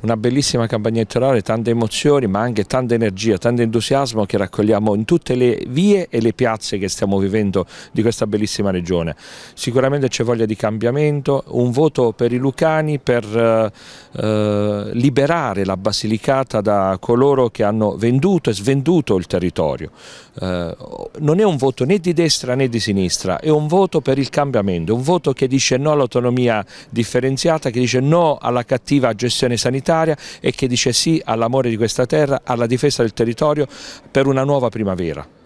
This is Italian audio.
una bellissima campagna elettorale, tante emozioni ma anche tanta energia, tanto entusiasmo che raccogliamo in tutte le vie e le piazze che stiamo vivendo di questa bellissima regione. Sicuramente c'è voglia di cambiamento, un voto per i lucani per eh, eh, liberare la Basilicata da coloro che hanno venduto e svenduto il territorio. Eh, non è un voto né di destra né di sinistra, è un voto per il cambiamento, un voto che dice no all'autonomia differenziata, che dice no alla cattiva gestione sanitaria comunitaria e che dice sì all'amore di questa terra, alla difesa del territorio per una nuova primavera.